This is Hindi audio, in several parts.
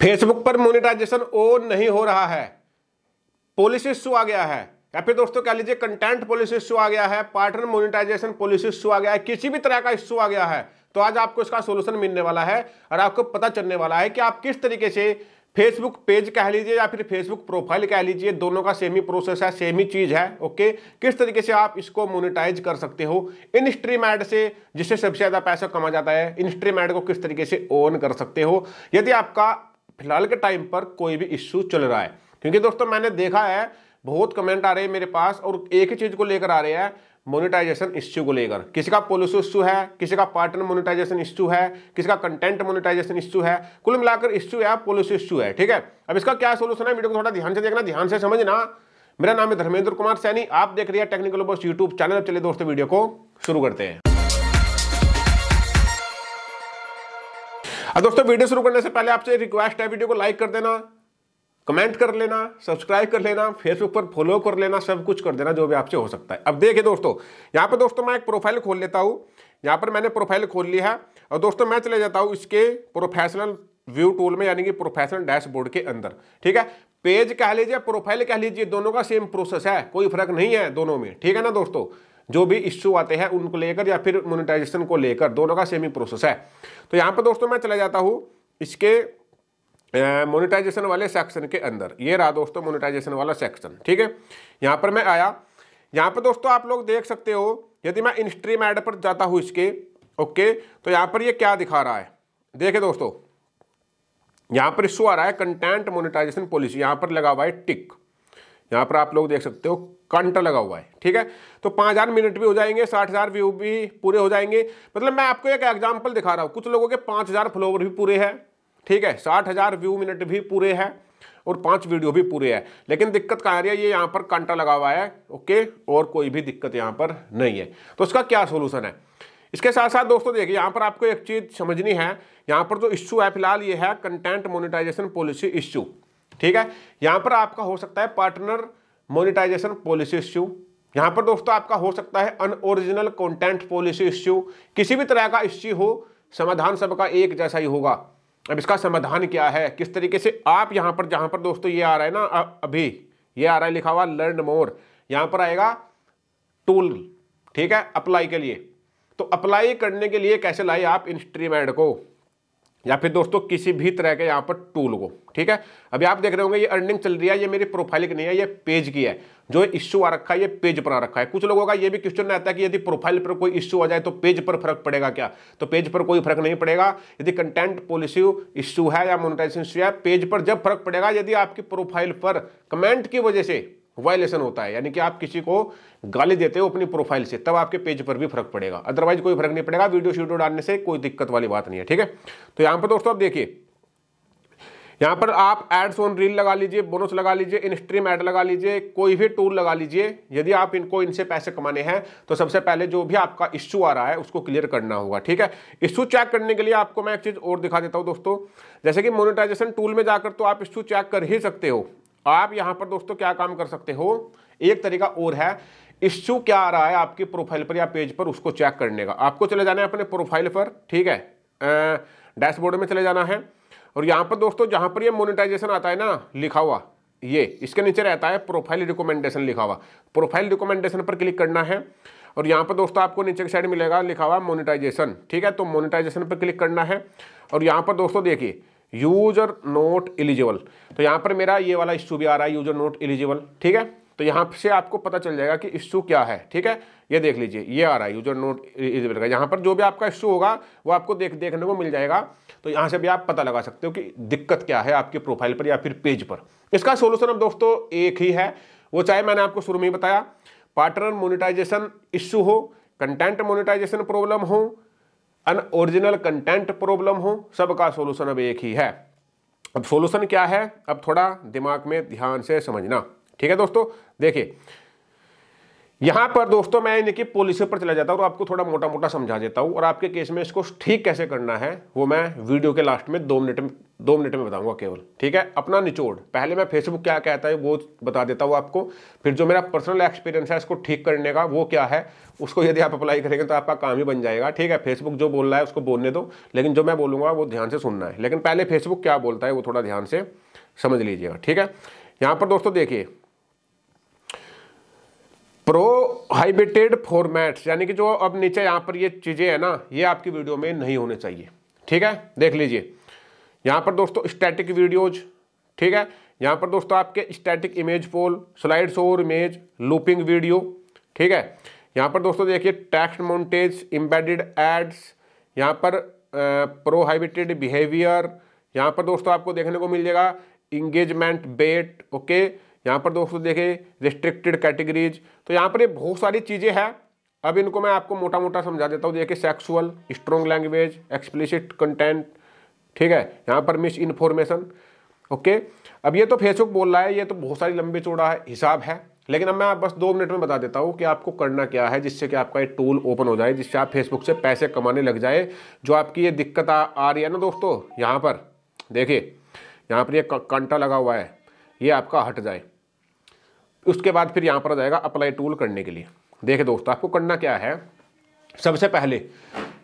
फेसबुक पर मोनिटाइजेशन ओ नहीं हो रहा है पॉलिसी शू आ गया है या फिर दोस्तों कह लीजिए कंटेंट पॉलिसी इशू आ गया है पार्टनर मोनिटाइजेशन पॉलिसी इशू आ गया है किसी भी तरह का इश्यू आ गया है तो आज आपको इसका सोल्यूशन मिलने वाला है और आपको पता चलने वाला है कि आप किस तरीके से फेसबुक पेज कह लीजिए या फिर फेसबुक प्रोफाइल कह लीजिए दोनों का सेम ही प्रोसेस है सेम ही चीज़ है ओके किस तरीके से आप इसको मोनेटाइज कर सकते हो इन स्ट्रीम एड से जिससे सबसे ज़्यादा पैसा कमा जाता है इन स्ट्रीम एड को किस तरीके से ओन कर सकते हो यदि आपका फिलहाल के टाइम पर कोई भी इश्यू चल रहा है क्योंकि दोस्तों मैंने देखा है बहुत कमेंट आ रहे हैं मेरे पास और एक ही चीज़ को लेकर आ रहे हैं मोनेटाइजेशन इश्यू को लेकर किसी का पोलिस इश्यू है किसी का पार्टनर मोनेटाइजेशन इश्यू है किसी का कंटेंट मोनेटाइजेशन इश्यू है कुल मिलाकर इश्यू है पोलिस इश्यू है ठीक है अब इसका क्या सोल्यूशन है वीडियो को थोड़ा ध्यान से देखना ध्यान से समझना मेरा नाम है धर्मेंद्र कुमार सैनी आप देख रहे हैं टेक्निकल बॉस यूट्यूब चैनल चले दोस्तों वीडियो को शुरू करते हैं दोस्तों वीडियो शुरू करने से पहले आपसे रिक्वेस्ट है वीडियो को लाइक कर देना कमेंट कर लेना सब्सक्राइब कर लेना फेसबुक पर फॉलो कर लेना सब कुछ कर देना जो भी आपसे हो सकता है अब देखिए दोस्तों यहाँ पर दोस्तों मैं एक प्रोफाइल खोल लेता हूँ यहाँ पर मैंने प्रोफाइल खोल ली है और दोस्तों मैं चले जाता हूँ इसके प्रोफेशनल व्यू टूल में यानी कि प्रोफेशनल डैशबोर्ड के अंदर ठीक है पेज कह लीजिए प्रोफाइल कह लीजिए दोनों का सेम प्रोसेस है कोई फर्क नहीं है दोनों में ठीक है ना दोस्तों जो भी इश्यू आते हैं उनको लेकर या फिर मोनिटाइजेशन को लेकर दोनों का सेम ही प्रोसेस है तो यहाँ पर दोस्तों मैं चला जाता हूँ इसके मोनिटाइजेशन वाले सेक्शन के अंदर ये रहा दोस्तों मोनिटाइजेशन वाला सेक्शन ठीक है यहाँ पर मैं आया यहाँ पर दोस्तों आप लोग देख सकते हो यदि मैं इंस्ट्रीम एड पर जाता हूँ इसके ओके तो यहाँ पर ये क्या दिखा रहा है देखे दोस्तों यहाँ पर इश्यू आ रहा है कंटेंट मोनिटाइजेशन पॉलिसी यहाँ पर लगा हुआ है टिक यहाँ पर आप लोग देख सकते हो कांटा लगा हुआ है ठीक है तो पाँच हज़ार मिनट भी हो जाएंगे साठ हज़ार व्यू भी पूरे हो जाएंगे मतलब मैं आपको एक एग्जाम्पल दिखा रहा हूँ कुछ लोगों के पाँच हज़ार फॉलोवर भी पूरे हैं ठीक है साठ हज़ार व्यू मिनट भी पूरे हैं और पांच वीडियो भी पूरे है लेकिन दिक्कत कहाँ आ रही है ये यहाँ पर कांटा लगा हुआ है ओके और कोई भी दिक्कत यहाँ पर नहीं है तो उसका क्या सोल्यूशन है इसके साथ साथ दोस्तों देखिए यहाँ पर आपको एक चीज़ समझनी है यहाँ पर जो इश्यू है फिलहाल ये है कंटेंट मोनिटाइजेशन पॉलिसी इश्यू ठीक है यहाँ पर आपका हो सकता है पार्टनर मोनिटाइजेशन पॉलिसी इश्यू यहाँ पर दोस्तों आपका हो सकता है अनओरिजिनल कंटेंट पॉलिसी इश्यू किसी भी तरह का इश्यू हो समाधान सबका एक जैसा ही होगा अब इसका समाधान क्या है किस तरीके से आप यहाँ पर जहाँ पर दोस्तों ये आ रहा है ना अभी ये आ रहा है लिखा हुआ लर्न मोर यहाँ पर आएगा टूल ठीक है अप्लाई के लिए तो अप्लाई करने के लिए कैसे लाए आप इंस्ट्रीमेंट को या फिर दोस्तों किसी भी तरह के यहाँ पर टूल को ठीक है अभी आप देख रहे होंगे ये अर्निंग चल रही है ये मेरी प्रोफाइल की नहीं है ये पेज की है जो इश्यू आ रखा है ये पेज पर आ रखा है कुछ लोगों का ये भी क्वेश्चन रहता है कि यदि प्रोफाइल पर कोई इश्यू आ जाए तो पेज पर फर्क पड़ेगा क्या तो पेज पर कोई फर्क नहीं पड़ेगा यदि कंटेंट पॉलिसी इश्यू है या मोनिटाइजेशन इश्यू है पेज पर जब फर्क पड़ेगा यदि आपकी प्रोफाइल पर कमेंट की वजह से वायलेशन होता है यानी कि आप किसी को गाली देते हो अपनी प्रोफाइल से तब आपके पेज पर भी फर्क पड़ेगा अदरवाइज कोई फर्क नहीं पड़ेगा वीडियो शीडियो डालने से कोई दिक्कत वाली बात नहीं है ठीक है तो यहाँ पर दोस्तों आप देखिए यहाँ पर आप एड्स ऑन रील लगा लीजिए बोनस लगा लीजिए इन स्ट्रीम लगा लीजिए कोई भी टूल लगा लीजिए यदि आप इनको इनसे पैसे कमाने हैं तो सबसे पहले जो भी आपका इश्यू आ रहा है उसको क्लियर करना होगा ठीक है इश्यू चेक करने के लिए आपको मैं एक चीज़ और दिखा देता हूँ दोस्तों जैसे कि मोनिटाइजेशन टूल में जाकर तो आप इश्यू चेक कर ही सकते हो आप यहां पर दोस्तों क्या काम कर सकते हो एक तरीका और है इश्यू क्या आ रहा है आपके प्रोफाइल पर या पेज पर उसको चेक करने का आपको चले जाना है अपने प्रोफाइल पर ठीक है डैशबोर्ड में चले जाना है और यहां पर दोस्तों जहां पर ये मोनिटाइजेशन आता है ना लिखा हुआ ये इसके नीचे रहता है प्रोफाइल रिकमेंडेशन लिखा हुआ प्रोफाइल रिकमेंडेशन पर क्लिक करना है और यहाँ पर दोस्तों आपको नीचे की साइड मिलेगा लिखा हुआ मोनिटाइजेशन ठीक है तो मोनिटाइजेशन पर क्लिक करना है और यहाँ पर दोस्तों देखिए यूजर नोट एलिजिबल तो यहां पर मेरा ये वाला इश्यू भी आ रहा है यूजर नोट एलिजिबल ठीक है तो यहां से आपको पता चल जाएगा कि इश्यू क्या है ठीक है ये देख लीजिए ये आ रहा है यूजर नोट एलिजिबल का यहाँ पर जो भी आपका इश्यू होगा वो आपको देख देखने को मिल जाएगा तो यहां से भी आप पता लगा सकते हो कि दिक्कत क्या है आपके प्रोफाइल पर या फिर पेज पर इसका सोल्यूशन अब दोस्तों एक ही है वो चाहे मैंने आपको शुरू में ही बताया पार्टनर मोनिटाइजेशन इश्यू हो कंटेंट मोनिटाइजेशन प्रॉब्लम हो अन ओरिजिनल कंटेंट प्रॉब्लम हो सबका सोल्यूशन अब एक ही है अब सोल्यूशन क्या है अब थोड़ा दिमाग में ध्यान से समझना ठीक है दोस्तों देखिए यहां पर दोस्तों मैं इनकी पॉलिसी पर चला जाता हूं और आपको थोड़ा मोटा मोटा समझा देता हूं और आपके केस में इसको ठीक कैसे करना है वो मैं वीडियो के लास्ट में दो मिनट में दो मिनट में बताऊंगा केवल ठीक है अपना निचोड़ पहले मैं फेसबुक क्या कहता है वो बता देता हूँ आपको फिर जो मेरा पर्सनल एक्सपीरियंस है इसको ठीक करने का वो क्या है उसको यदि आप अप्लाई करेंगे तो आपका काम ही बन जाएगा ठीक है फेसबुक जो बोल रहा है उसको बोलने दो लेकिन जो मैं बोलूँगा वो ध्यान से सुनना है लेकिन पहले फेसबुक क्या बोलता है वो थोड़ा ध्यान से समझ लीजिएगा ठीक है यहाँ पर दोस्तों देखिए प्रोहाइबिटेड फॉर्मेट्स यानी कि जो अब नीचे यहाँ पर ये चीज़ें हैं ना ये आपकी वीडियो में नहीं होने चाहिए ठीक है देख लीजिए यहाँ पर दोस्तों स्टैटिक वीडियोज ठीक है यहाँ पर दोस्तों आपके स्टैटिक इमेज पोल स्लाइड्स और इमेज लूपिंग वीडियो ठीक है यहाँ पर दोस्तों देखिए टैक्स मोन्टेज इम्बेडिड एड्स यहाँ पर प्रोहाइबिटेड बिहेवियर यहाँ पर दोस्तों आपको देखने को मिल जाएगा इंगेजमेंट बेट ओके okay? यहाँ पर दोस्तों देखें रिस्ट्रिक्टेड कैटेगरीज तो यहाँ पर ये बहुत सारी चीज़ें हैं अब इनको मैं आपको मोटा मोटा समझा देता हूँ देखिए sexual strong language explicit content ठीक है यहाँ पर मिस इन्फॉर्मेशन ओके अब ये तो फेसबुक बोल रहा है ये तो बहुत सारी लंबी चौड़ा है हिसाब है लेकिन अब मैं आप बस दो मिनट में बता देता हूँ कि आपको करना क्या है जिससे कि आपका ये टूल ओपन हो जाए जिससे आप फेसबुक से पैसे कमाने लग जाए जो आपकी ये दिक्कत आ, आ रही है ना दोस्तों यहाँ पर देखिए यहाँ पर ये कंटा लगा हुआ है ये आपका हट जाए उसके बाद फिर यहाँ पर आ जाएगा अप्लाई टूल करने के लिए देखे दोस्तों आपको करना क्या है सबसे पहले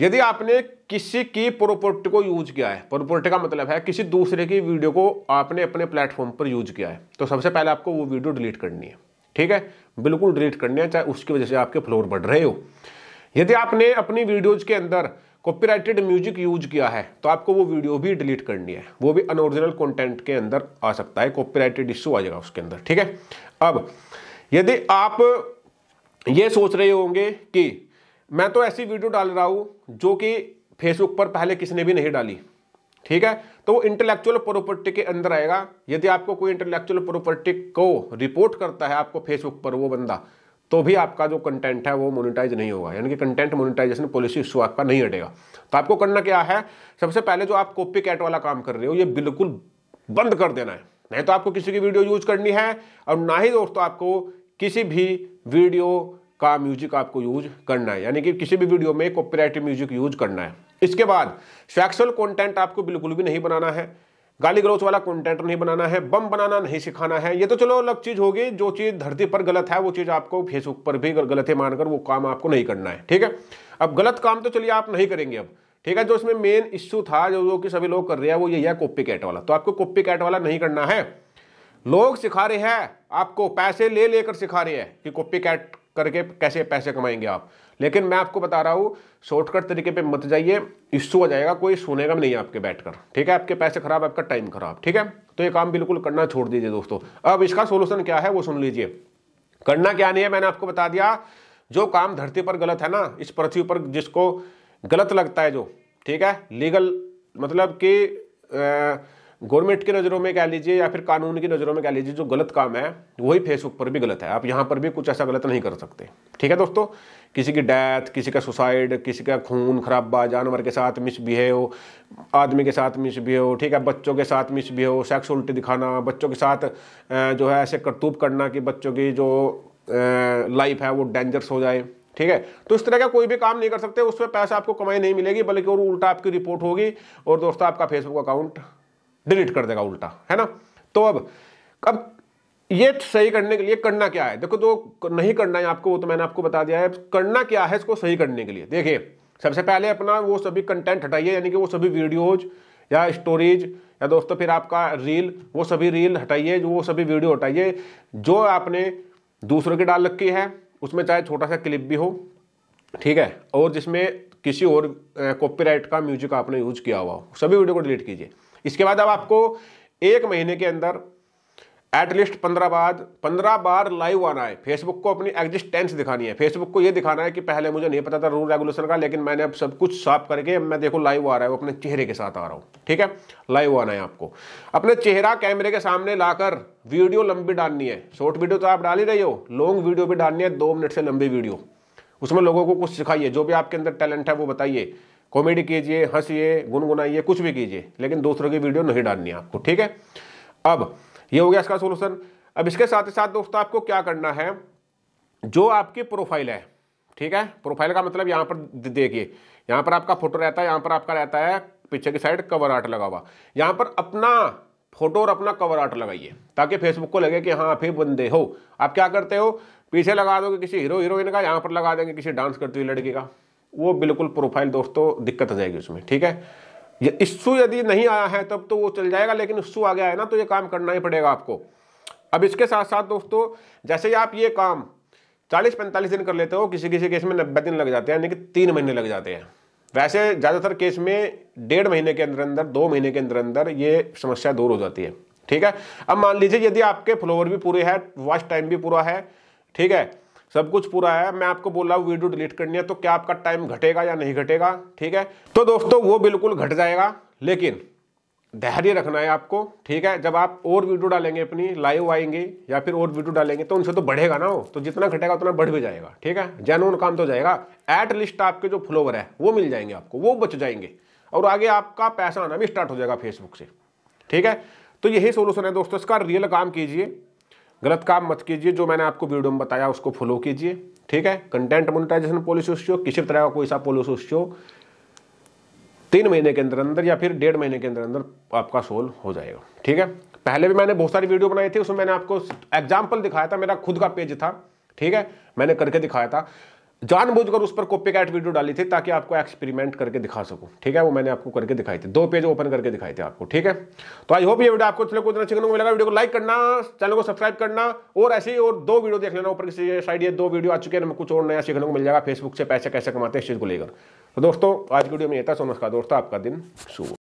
यदि आपने किसी की प्रॉपर्टी को यूज किया है प्रॉपर्टी का मतलब है किसी दूसरे की वीडियो को आपने अपने प्लेटफॉर्म पर यूज किया है तो सबसे पहले आपको वो वीडियो डिलीट करनी है ठीक है बिल्कुल डिलीट करनी है चाहे उसकी वजह से आपके फ्लोर बढ़ रहे हो यदि आपने अपनी वीडियोज के अंदर कॉपीराइटेड म्यूजिक यूज किया है तो आपको वो वीडियो भी डिलीट करनी है वो भी अनओरिजिनल कंटेंट के अंदर आ सकता है कॉपीराइटेड इशू आ जाएगा उसके अंदर ठीक है अब यदि आप ये सोच रहे होंगे कि मैं तो ऐसी वीडियो डाल रहा हूँ जो कि फेसबुक पर पहले किसने भी नहीं डाली ठीक है तो वो इंटेलेक्चुअल प्रॉपर्टी के अंदर आएगा यदि आपको कोई इंटेलेक्चुअल प्रॉपर्टी को रिपोर्ट करता है आपको फेसबुक पर वो बंदा तो भी आपका जो कंटेंट है वो मोनिटाइज नहीं होगा यानी कि कंटेंट मोनिटाइजेशन पॉलिसी इशू आपका नहीं हटेगा तो आपको करना क्या है सबसे पहले जो आप कॉपी कैट वाला काम कर रहे हो ये बिल्कुल बंद कर देना है नहीं तो आपको किसी की वीडियो यूज करनी है और ना ही दोस्तों आपको किसी भी वीडियो का म्यूजिक आपको यूज करना है यानी कि किसी भी वीडियो में कॉपीराइट म्यूजिक यूज करना है इसके बाद सेक्सुअल कंटेंट आपको बिल्कुल भी नहीं बनाना है गाली गलौच वाला कंटेंट नहीं बनाना है बम बनाना नहीं सिखाना है ये तो चलो अलग चीज होगी जो चीज धरती पर गलत है वो चीज आपको फेसबुक पर भी गलत है मानकर वो काम आपको नहीं करना है ठीक है अब गलत काम तो चलिए आप नहीं करेंगे अब ठीक है जो इसमें मेन इश्यू था जो जो कि सभी लोग कर रहे हैं वो ये है कॉपी कैट वाला तो आपको कॉपी कैट वाला नहीं करना है लोग सिखा रहे हैं आपको पैसे ले लेकर सिखा रहे हैं कि कॉपी कैट करके कैसे पैसे कमाएंगे आप लेकिन मैं आपको बता रहा हूँ शॉर्टकट तरीके पे मत जाइए इश्यू हो जाएगा कोई सुनेगा नहीं आपके बैठकर ठीक है आपके पैसे खराब आपका टाइम खराब ठीक है तो ये काम बिल्कुल करना छोड़ दीजिए दोस्तों अब इसका सोल्यूशन क्या है वो सुन लीजिए करना क्या नहीं है मैंने आपको बता दिया जो काम धरती पर गलत है ना इस पृथ्वी पर जिसको गलत लगता है जो ठीक है लीगल मतलब कि गवर्नमेंट की नज़रों में कह लीजिए या फिर कानून की नज़रों में कह लीजिए जो गलत काम है वही फेसबुक पर भी गलत है आप यहाँ पर भी कुछ ऐसा गलत नहीं कर सकते ठीक है दोस्तों किसी की डेथ किसी का सुसाइड किसी का खून खराबा जानवर के साथ मिसबिहेव आदमी के साथ मिसबिहेव ठीक है बच्चों के साथ मिसबिहेव सेक्स उल्टी दिखाना बच्चों के साथ जो है ऐसे करतूब करना कि बच्चों की जो लाइफ है वो डेंजरस हो जाए ठीक है तो इस तरह का कोई भी काम नहीं कर सकते उस पर पैसा आपको कमाई नहीं मिलेगी बल्कि और उल्टा आपकी रिपोर्ट होगी और दोस्तों आपका फेसबुक अकाउंट डिलीट कर देगा उल्टा है ना तो अब अब ये सही करने के लिए करना क्या है देखो जो तो नहीं करना है आपको वो तो मैंने आपको बता दिया है करना क्या है इसको सही करने के लिए देखिए सबसे पहले अपना वो सभी कंटेंट हटाइए यानी कि वो सभी वीडियोज या स्टोरीज या दोस्तों फिर आपका रील वो सभी रील हटाइए जो वो सभी वीडियो हटाइए जो आपने दूसरों की डाल रखी है उसमें चाहे छोटा सा क्लिप भी हो ठीक है और जिसमें किसी और कॉपीराइट का म्यूजिक आपने यूज किया हुआ हो सभी वीडियो को डिलीट कीजिए इसके बाद अब आपको एक महीने के अंदर एटलीस्ट पंद्रह बार पंद्रह बार लाइव आना है फेसबुक को अपनी एग्जिस्टेंस दिखानी है फेसबुक को ये दिखाना है कि पहले मुझे नहीं पता था रूल रेगुलेशन का लेकिन मैंने अब सब कुछ साफ करके अब मैं देखो लाइव आ रहा है वो अपने चेहरे के साथ आ रहा हूँ ठीक है लाइव आना है आपको अपने चेहरा कैमरे के सामने लाकर वीडियो लंबी डालनी है शॉर्ट वीडियो तो आप डाल ही रही हो लॉन्ग वीडियो भी डालनी है दो मिनट से लंबी वीडियो उसमें लोगों को कुछ सिखाइए जो भी आपके अंदर टैलेंट है वो बताइए कॉमेडी कीजिए हंसीए गुनगुनाइए कुछ भी कीजिए लेकिन दूसरों की वीडियो नहीं डालनी आपको ठीक है अब ये हो गया इसका सोल्यूशन अब इसके साथ ही साथ दोस्तों आपको क्या करना है जो आपकी प्रोफाइल है ठीक है प्रोफाइल का मतलब यहाँ पर देखिए यहाँ पर आपका फोटो रहता है यहाँ पर आपका रहता है पीछे की साइड कवर आर्ट लगा हुआ यहाँ पर अपना फोटो और अपना कवर आर्ट लगाइए ताकि फेसबुक को लगे कि हाँ आप ही बंदे हो आप क्या करते हो पीछे लगा दोगे किसी हीरो हीरोइन का यहाँ पर लगा देंगे किसी डांस करती हुई लड़की का वो बिल्कुल प्रोफाइल दोस्तों दिक्कत आ जाएगी उसमें ठीक है ये इश्यू यदि नहीं आया है तब तो वो चल जाएगा लेकिन इश्यू आ गया है ना तो ये काम करना ही पड़ेगा आपको अब इसके साथ साथ दोस्तों जैसे ही आप ये काम चालीस पैंतालीस दिन कर लेते हो किसी किसी केस में नब्बे दिन लग जाते हैं यानी कि तीन महीने लग जाते हैं वैसे ज़्यादातर केस में डेढ़ महीने के अंदर अंदर दो महीने के अंदर अंदर ये समस्या दूर हो जाती है ठीक है अब मान लीजिए यदि आपके फ्लोवर भी पूरे है वॉच टाइम भी पूरा है ठीक है सब कुछ पूरा है मैं आपको बोल रहा हूँ वीडियो डिलीट करनी है तो क्या आपका टाइम घटेगा या नहीं घटेगा ठीक है तो दोस्तों वो बिल्कुल घट जाएगा लेकिन धैर्य रखना है आपको ठीक है जब आप और वीडियो डालेंगे अपनी लाइव आएंगे या फिर और वीडियो डालेंगे तो उनसे तो बढ़ेगा ना वो तो जितना घटेगा उतना बढ़ भी जाएगा ठीक है जैन काम तो जाएगा एट लिस्ट आपके जो फॉलोवर है वो मिल जाएंगे आपको वो बच जाएंगे और आगे आपका पैसा आना भी स्टार्ट हो जाएगा फेसबुक से ठीक है तो यही सोल्यूशन है दोस्तों इसका रियल काम कीजिए गलत काम मत कीजिए जो मैंने आपको वीडियो में बताया उसको फॉलो कीजिए ठीक है कंटेंट मोनिटाइजेशन पॉलिसी उस किसी तरह का कोई सा पॉलिसी उस तीन महीने के अंदर अंदर या फिर डेढ़ महीने के अंदर अंदर आपका सोल्व हो जाएगा ठीक है पहले भी मैंने बहुत सारी वीडियो बनाई थी उसमें मैंने आपको एग्जाम्पल दिखाया था मेरा खुद का पेज था ठीक है मैंने करके दिखाया था जानबूझकर उस पर कॉपी कैट वीडियो डाली थी ताकि आपको एक्सपेरिमेंट करके दिखा सकूं ठीक है वो मैंने आपको करके दिखाई थी दो पेज ओपन करके दिखाई थे आपको ठीक है तो आई होप ये वीडियो आपको चलो कुछ चिकन को मिलेगा वीडियो को लाइक करना चैनल को सब्सक्राइब करना और ऐसे ही और दो वीडियो देख लेना ऊपर की साइड ये दो वीडियो आ चुके हैं कुछ और नया सीखने को मिल जाएगा फेसबुक से पैसे कैसे कमाते हैं इस चीज़ को लेकर तो दोस्तों आज वीडियो में ये था नमस्कार दोस्तों आपका दिन शुभ